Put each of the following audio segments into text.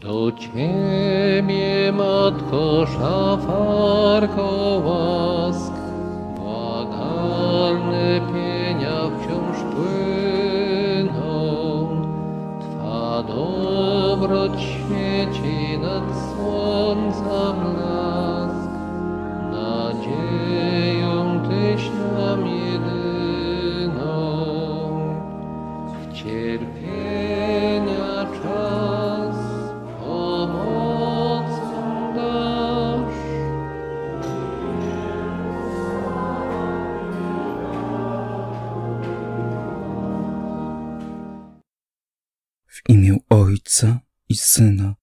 Do Ciebie, Matko Szafarko łask, błagalne pienia wciąż płyną. Twa dobroć świeci nad słońcem, W imię Ojca i Syna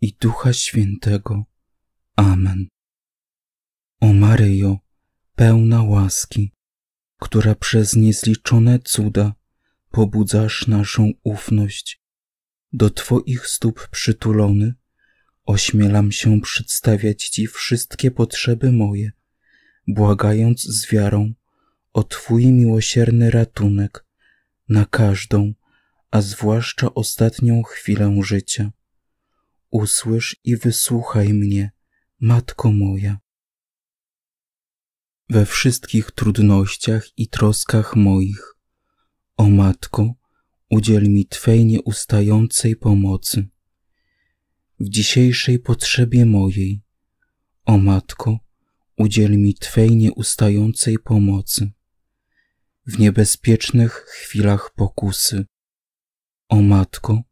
i Ducha Świętego. Amen. O Maryjo, pełna łaski, która przez niezliczone cuda pobudzasz naszą ufność, do Twoich stóp przytulony, ośmielam się przedstawiać Ci wszystkie potrzeby moje, błagając z wiarą o Twój miłosierny ratunek na każdą a zwłaszcza ostatnią chwilę życia. Usłysz i wysłuchaj mnie, matko moja. We wszystkich trudnościach i troskach moich, o matko, udziel mi Twej nieustającej pomocy. W dzisiejszej potrzebie mojej, o matko, udziel mi Twej nieustającej pomocy. W niebezpiecznych chwilach pokusy, o Matko,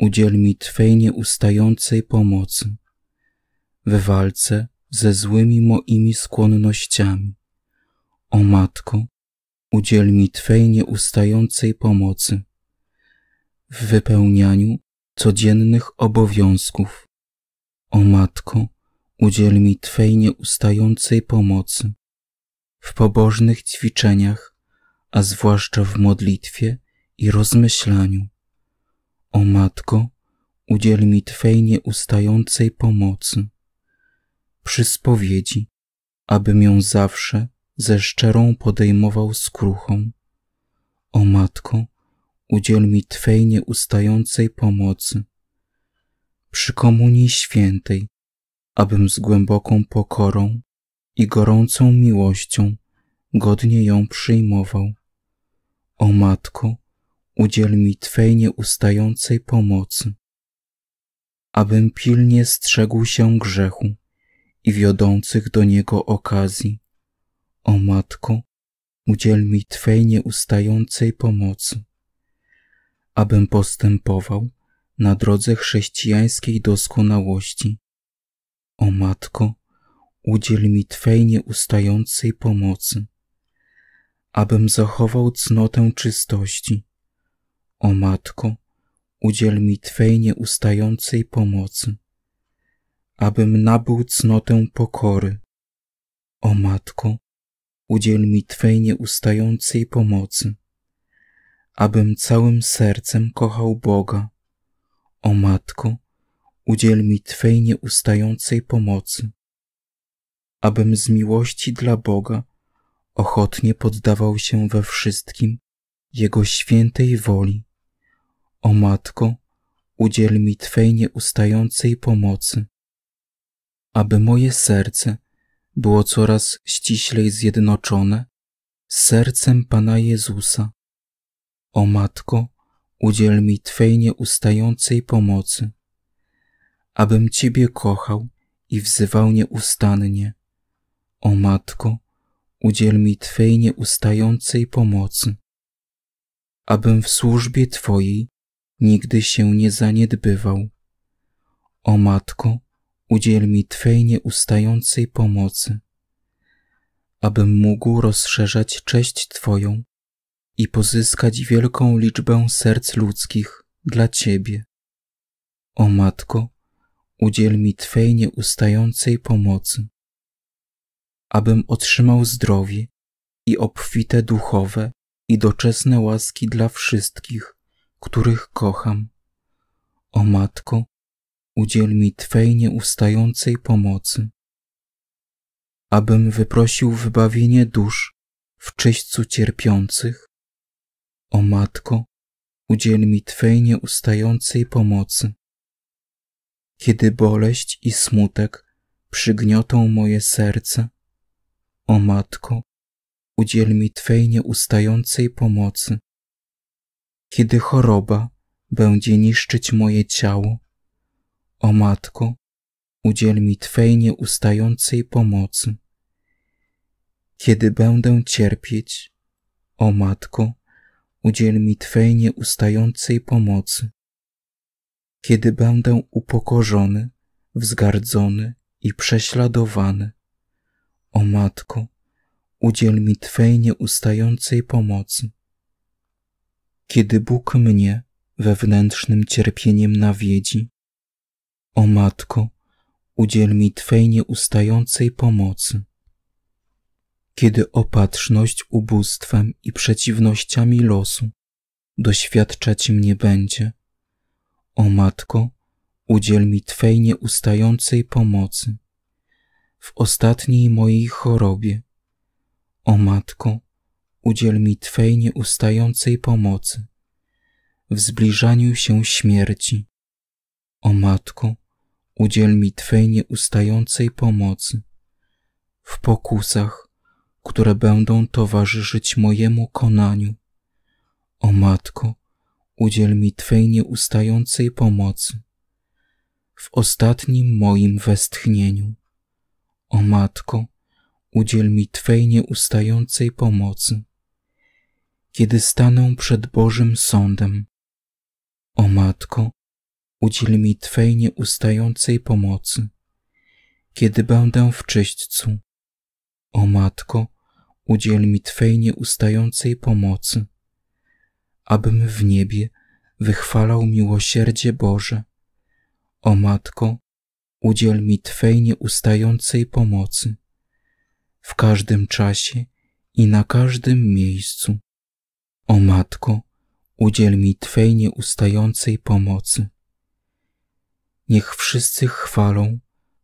udziel mi Twej nieustającej pomocy w walce ze złymi moimi skłonnościami. O Matko, udziel mi Twej nieustającej pomocy w wypełnianiu codziennych obowiązków. O Matko, udziel mi Twej nieustającej pomocy w pobożnych ćwiczeniach, a zwłaszcza w modlitwie i rozmyślaniu. O Matko, udziel mi Twej nieustającej pomocy przy spowiedzi, abym ją zawsze ze szczerą podejmował skruchą. O Matko, udziel mi Twej nieustającej pomocy. Przy Komunii Świętej, abym z głęboką pokorą i gorącą miłością godnie ją przyjmował. O Matko, udziel mi Twej nieustającej pomocy, abym pilnie strzegł się grzechu i wiodących do niego okazji. O Matko, udziel mi Twej nieustającej pomocy, abym postępował na drodze chrześcijańskiej doskonałości. O Matko, udziel mi Twej nieustającej pomocy, abym zachował cnotę czystości o Matko, udziel mi Twej nieustającej pomocy, abym nabył cnotę pokory. O Matko, udziel mi Twej nieustającej pomocy, abym całym sercem kochał Boga. O Matko, udziel mi Twej nieustającej pomocy, abym z miłości dla Boga ochotnie poddawał się we wszystkim Jego świętej woli. O Matko, udziel mi Twej nieustającej pomocy, aby moje serce było coraz ściślej zjednoczone z sercem Pana Jezusa. O Matko, udziel mi Twej nieustającej pomocy, abym Ciebie kochał i wzywał nieustannie. O Matko, udziel mi Twej nieustającej pomocy, abym w służbie Twojej nigdy się nie zaniedbywał. O Matko, udziel mi Twej nieustającej pomocy, abym mógł rozszerzać cześć Twoją i pozyskać wielką liczbę serc ludzkich dla Ciebie. O Matko, udziel mi Twej nieustającej pomocy, abym otrzymał zdrowie i obfite duchowe i doczesne łaski dla wszystkich, których kocham. O Matko, udziel mi Twej nieustającej pomocy, abym wyprosił wybawienie dusz w czyśćcu cierpiących. O Matko, udziel mi Twej nieustającej pomocy. Kiedy boleść i smutek przygniotą moje serce, o Matko, udziel mi Twej nieustającej pomocy kiedy choroba będzie niszczyć moje ciało. O Matko, udziel mi Twej nieustającej pomocy. Kiedy będę cierpieć, o Matko, udziel mi Twej nieustającej pomocy. Kiedy będę upokorzony, wzgardzony i prześladowany, o Matko, udziel mi Twej nieustającej pomocy kiedy Bóg mnie wewnętrznym cierpieniem nawiedzi. O Matko, udziel mi Twej nieustającej pomocy. Kiedy opatrzność ubóstwem i przeciwnościami losu doświadczać mnie będzie. O Matko, udziel mi Twej nieustającej pomocy. W ostatniej mojej chorobie. O Matko, udziel mi Twej nieustającej pomocy w zbliżaniu się śmierci. O Matko, udziel mi Twej nieustającej pomocy w pokusach, które będą towarzyszyć mojemu konaniu. O Matko, udziel mi Twej nieustającej pomocy w ostatnim moim westchnieniu. O Matko, udziel mi Twej nieustającej pomocy kiedy stanę przed Bożym Sądem. O Matko, udziel mi Twej nieustającej pomocy, kiedy będę w czyśćcu. O Matko, udziel mi Twej nieustającej pomocy, abym w niebie wychwalał miłosierdzie Boże. O Matko, udziel mi Twej nieustającej pomocy, w każdym czasie i na każdym miejscu. O Matko, udziel mi Twej nieustającej pomocy. Niech wszyscy chwalą,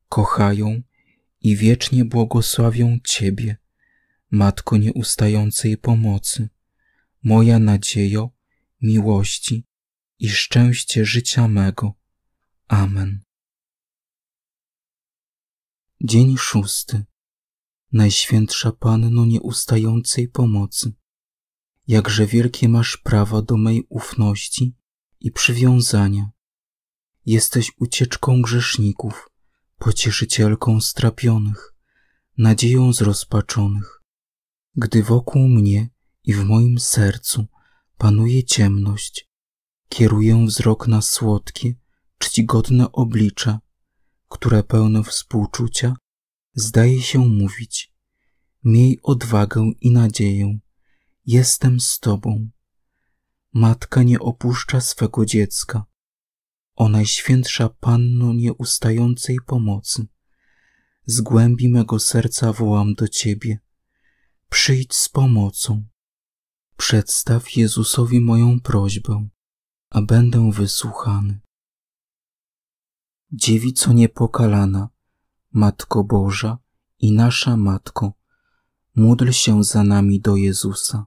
kochają i wiecznie błogosławią Ciebie, Matko nieustającej pomocy, moja nadziejo, miłości i szczęście życia mego. Amen. Dzień szósty. Najświętsza Panno nieustającej pomocy jakże wielkie masz prawa do mej ufności i przywiązania. Jesteś ucieczką grzeszników, pocieszycielką strapionych, nadzieją zrozpaczonych. Gdy wokół mnie i w moim sercu panuje ciemność, kieruję wzrok na słodkie, czcigodne oblicza, które pełne współczucia zdaje się mówić: Miej odwagę i nadzieję. Jestem z Tobą. Matka nie opuszcza swego dziecka. O Najświętsza Panno nieustającej pomocy, z głębi mego serca wołam do Ciebie. Przyjdź z pomocą. Przedstaw Jezusowi moją prośbę, a będę wysłuchany. Dziewico niepokalana, Matko Boża i nasza Matko, módl się za nami do Jezusa.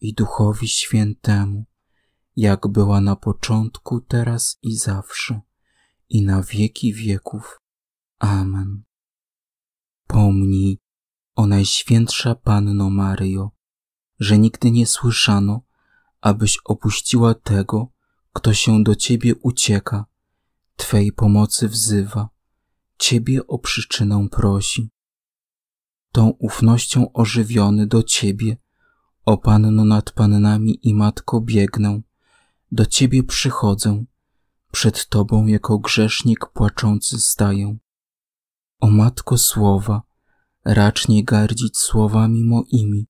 i Duchowi Świętemu, jak była na początku, teraz i zawsze, i na wieki wieków. Amen. Pomnij, o Najświętsza Panno Maryjo, że nigdy nie słyszano, abyś opuściła tego, kto się do Ciebie ucieka, Twej pomocy wzywa, Ciebie o przyczynę prosi. Tą ufnością ożywiony do Ciebie o Panno nad Pannami i Matko biegnę, do Ciebie przychodzę, przed Tobą jako grzesznik płaczący staję. O Matko Słowa, racz nie gardzić słowami moimi,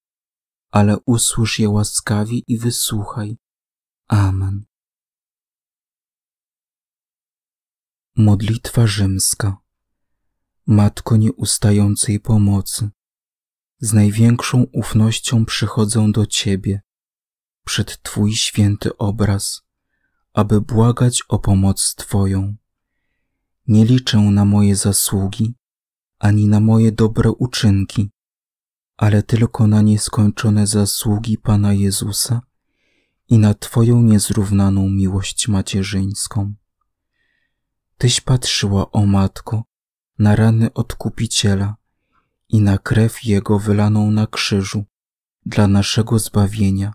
ale usłysz je łaskawie i wysłuchaj. Amen. Modlitwa rzymska Matko nieustającej pomocy, z największą ufnością przychodzę do Ciebie, przed Twój święty obraz, aby błagać o pomoc Twoją. Nie liczę na moje zasługi, ani na moje dobre uczynki, ale tylko na nieskończone zasługi Pana Jezusa i na Twoją niezrównaną miłość macierzyńską. Tyś patrzyła, o Matko, na rany Odkupiciela, i na krew Jego wylaną na krzyżu dla naszego zbawienia.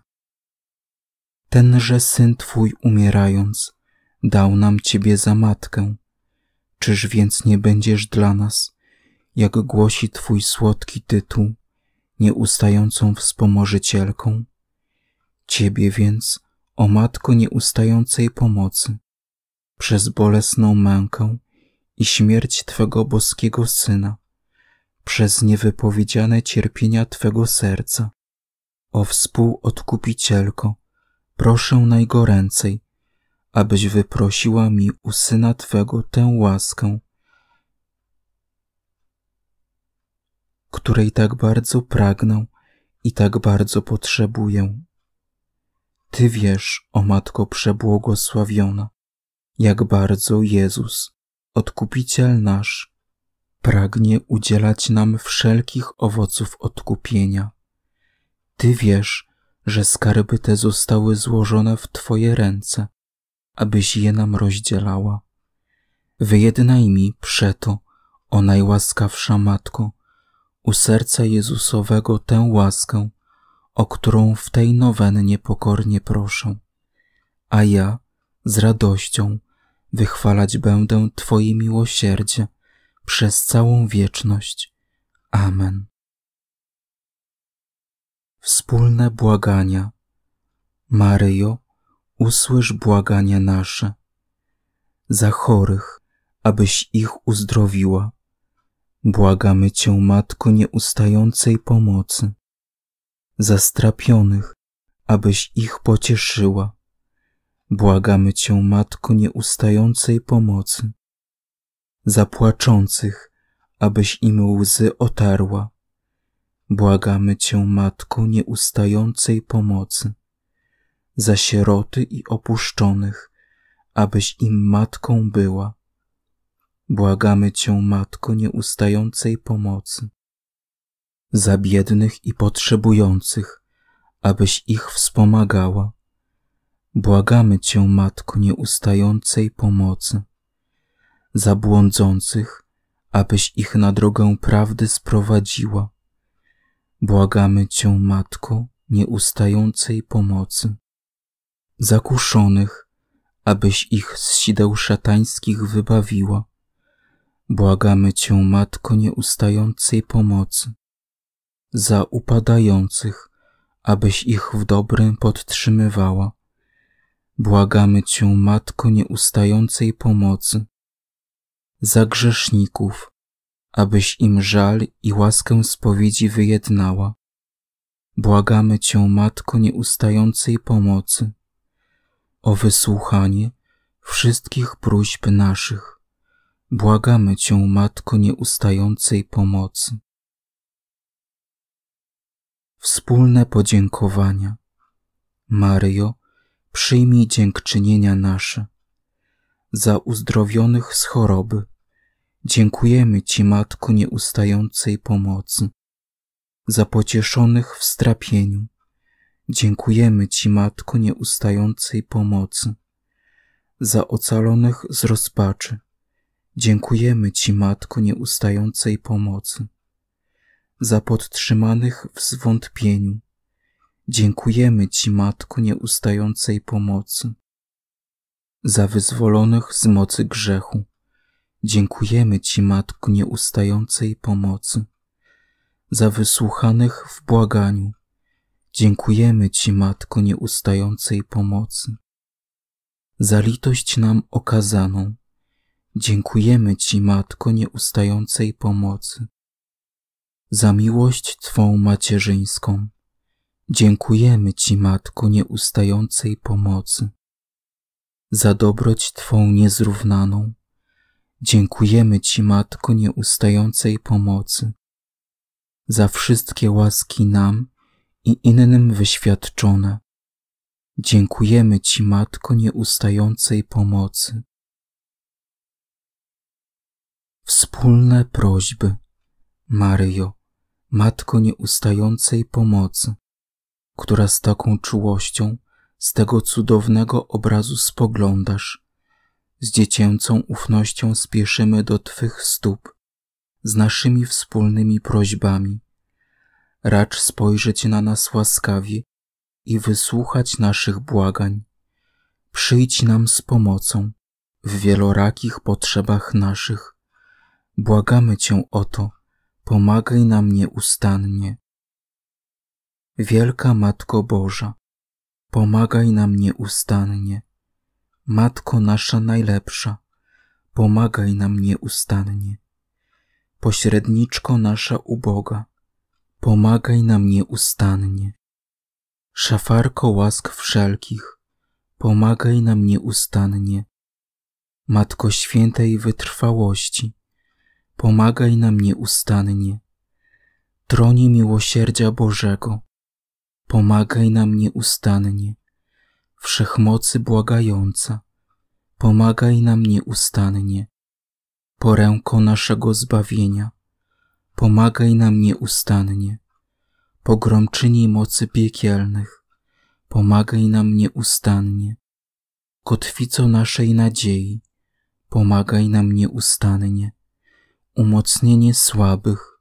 Tenże Syn Twój umierając dał nam Ciebie za matkę. Czyż więc nie będziesz dla nas, jak głosi Twój słodki tytuł, nieustającą wspomożycielką? Ciebie więc, o Matko nieustającej pomocy, przez bolesną mękę i śmierć Twego boskiego Syna, przez niewypowiedziane cierpienia Twego serca. O współodkupicielko, proszę najgoręcej, abyś wyprosiła mi u Syna Twego tę łaskę, której tak bardzo pragnę i tak bardzo potrzebuję. Ty wiesz, o Matko Przebłogosławiona, jak bardzo Jezus, Odkupiciel nasz, pragnie udzielać nam wszelkich owoców odkupienia. Ty wiesz, że skarby te zostały złożone w Twoje ręce, abyś je nam rozdzielała. Wyjednaj mi przeto, o najłaskawsza Matko, u serca Jezusowego tę łaskę, o którą w tej nowennie pokornie proszę. A ja z radością wychwalać będę Twoje miłosierdzie, przez całą wieczność. Amen. Wspólne błagania. Maryjo, usłysz błagania nasze. Za chorych, abyś ich uzdrowiła. Błagamy Cię, Matko nieustającej pomocy. Za strapionych, abyś ich pocieszyła. Błagamy Cię, Matko nieustającej pomocy zapłaczących, abyś im łzy otarła. Błagamy Cię, Matko nieustającej pomocy, za sieroty i opuszczonych, abyś im matką była. Błagamy Cię, Matko nieustającej pomocy, za biednych i potrzebujących, abyś ich wspomagała. Błagamy Cię, Matko nieustającej pomocy zabłądzących, abyś ich na drogę prawdy sprowadziła. Błagamy Cię, Matko, nieustającej pomocy. Zakuszonych, abyś ich z sideł szatańskich wybawiła. Błagamy Cię, Matko nieustającej pomocy. Za upadających, abyś ich w dobrym podtrzymywała. Błagamy Cię, Matko nieustającej pomocy za grzeszników, abyś im żal i łaskę spowiedzi wyjednała. Błagamy Cię, Matko nieustającej pomocy, o wysłuchanie wszystkich próśb naszych. Błagamy Cię, Matko nieustającej pomocy. Wspólne podziękowania. Mario, przyjmij dziękczynienia nasze za uzdrowionych z choroby, Dziękujemy Ci, Matko nieustającej pomocy, za pocieszonych w strapieniu. Dziękujemy Ci, Matko nieustającej pomocy, za ocalonych z rozpaczy. Dziękujemy Ci, Matko nieustającej pomocy, za podtrzymanych w zwątpieniu. Dziękujemy Ci, Matko nieustającej pomocy, za wyzwolonych z mocy grzechu. Dziękujemy Ci, Matko nieustającej pomocy, za wysłuchanych w błaganiu. Dziękujemy Ci, Matko nieustającej pomocy, za litość nam okazaną. Dziękujemy Ci, Matko nieustającej pomocy, za miłość Twą macierzyńską. Dziękujemy Ci, Matko nieustającej pomocy, za dobroć Twą niezrównaną. Dziękujemy Ci, Matko nieustającej pomocy, za wszystkie łaski nam i innym wyświadczone. Dziękujemy Ci, Matko nieustającej pomocy. Wspólne prośby. Maryjo, Matko nieustającej pomocy, która z taką czułością z tego cudownego obrazu spoglądasz z dziecięcą ufnością spieszymy do Twych stóp z naszymi wspólnymi prośbami. Racz spojrzeć na nas łaskawie i wysłuchać naszych błagań. Przyjdź nam z pomocą w wielorakich potrzebach naszych. Błagamy Cię o to, pomagaj nam nieustannie. Wielka Matko Boża, pomagaj nam nieustannie. Matko nasza najlepsza, pomagaj nam nieustannie. Pośredniczko nasza uboga, pomagaj nam nieustannie. Szafarko łask wszelkich, pomagaj nam nieustannie. Matko świętej wytrwałości, pomagaj nam nieustannie. Tronie miłosierdzia Bożego, pomagaj nam nieustannie wszechmocy błagająca, pomagaj nam nieustannie. Poręko naszego zbawienia, pomagaj nam nieustannie. Pogromczyni mocy piekielnych, pomagaj nam nieustannie. Kotwico naszej nadziei, pomagaj nam nieustannie. Umocnienie słabych,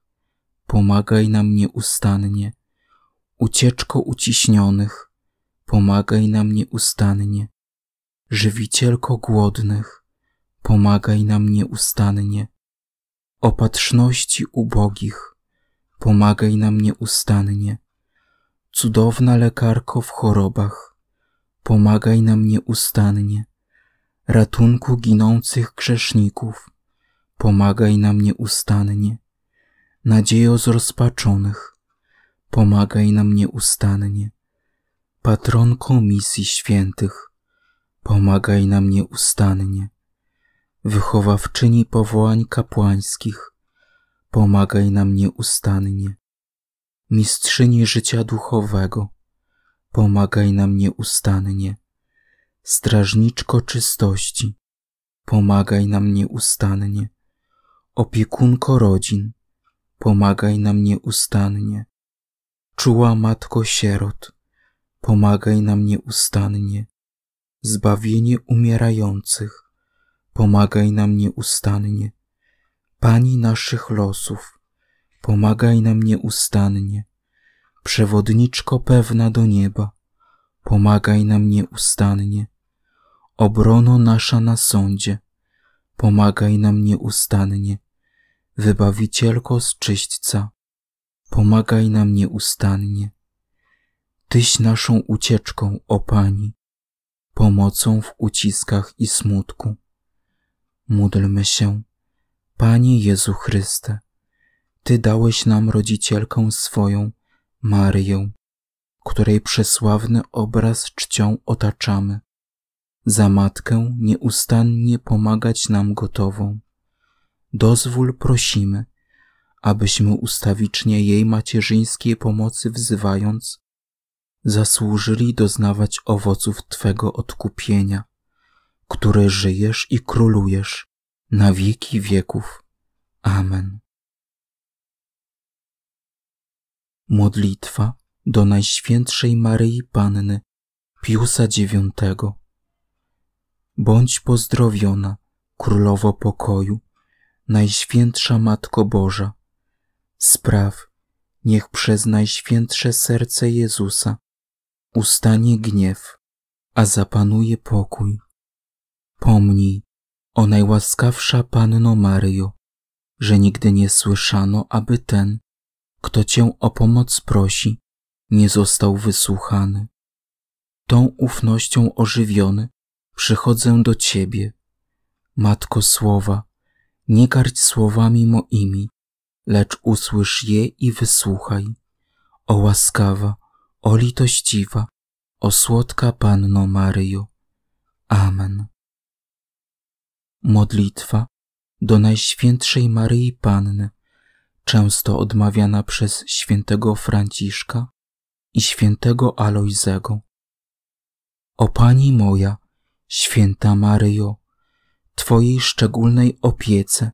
pomagaj nam nieustannie. Ucieczko uciśnionych, pomagaj nam nieustannie. Żywicielko głodnych, pomagaj nam nieustannie. Opatrzności ubogich, pomagaj nam nieustannie. Cudowna lekarko w chorobach, pomagaj nam nieustannie. Ratunku ginących grzeszników, pomagaj nam nieustannie. Nadziejo zrozpaczonych, pomagaj nam nieustannie patronko misji świętych, pomagaj nam nieustannie. Wychowawczyni powołań kapłańskich, pomagaj nam nieustannie. Mistrzyni życia duchowego, pomagaj nam nieustannie. Strażniczko czystości, pomagaj nam nieustannie. Opiekunko rodzin, pomagaj nam nieustannie. Czuła matko sierot, pomagaj nam nieustannie. Zbawienie umierających, pomagaj nam nieustannie. Pani naszych losów, pomagaj nam nieustannie. Przewodniczko pewna do nieba, pomagaj nam nieustannie. Obrono nasza na sądzie, pomagaj nam nieustannie. Wybawicielko z czyśćca, pomagaj nam nieustannie. Tyś naszą ucieczką, o Pani, pomocą w uciskach i smutku. Módlmy się, Panie Jezu Chryste, Ty dałeś nam rodzicielkę swoją, Maryję, której przesławny obraz czcią otaczamy. Za matkę nieustannie pomagać nam gotową. Dozwól prosimy, abyśmy ustawicznie jej macierzyńskiej pomocy wzywając, zasłużyli doznawać owoców Twego odkupienia, które żyjesz i królujesz na wieki wieków. Amen. Modlitwa do Najświętszej Maryi Panny Piusa IX. Bądź pozdrowiona, Królowo Pokoju, Najświętsza Matko Boża. Spraw, niech przez Najświętsze Serce Jezusa ustanie gniew, a zapanuje pokój. Pomnij, o najłaskawsza Panno Maryjo, że nigdy nie słyszano, aby ten, kto cię o pomoc prosi, nie został wysłuchany. Tą ufnością ożywiony przychodzę do Ciebie. Matko słowa, nie gardź słowami moimi, lecz usłysz je i wysłuchaj. O łaskawa, o litościwa, o słodka Panno Maryjo. Amen. Modlitwa do Najświętszej Maryi Panny, często odmawiana przez świętego Franciszka i świętego Alojzego. O Pani moja, święta Maryjo, Twojej szczególnej opiece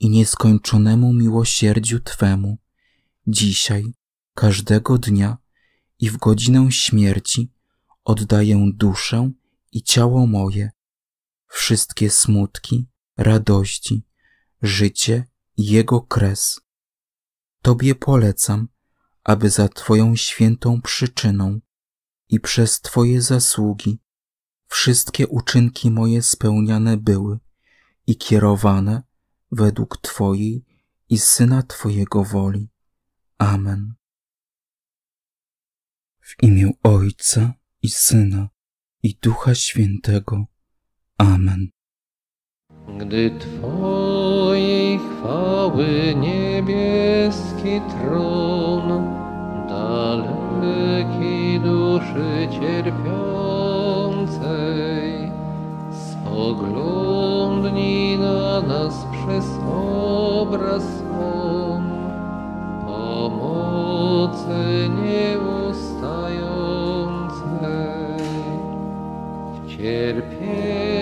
i nieskończonemu miłosierdziu Twemu, dzisiaj, każdego dnia i w godzinę śmierci oddaję duszę i ciało moje, wszystkie smutki, radości, życie i jego kres. Tobie polecam, aby za Twoją świętą przyczyną i przez Twoje zasługi wszystkie uczynki moje spełniane były i kierowane według Twojej i Syna Twojego woli. Amen. W imię Ojca i Syna i Ducha Świętego. Amen. Gdy Twojej chwały niebieski tron, daleki duszy cierpiącej, spoglądnij na nas przez obraz swą, pomocy nieustannie. Kirpin.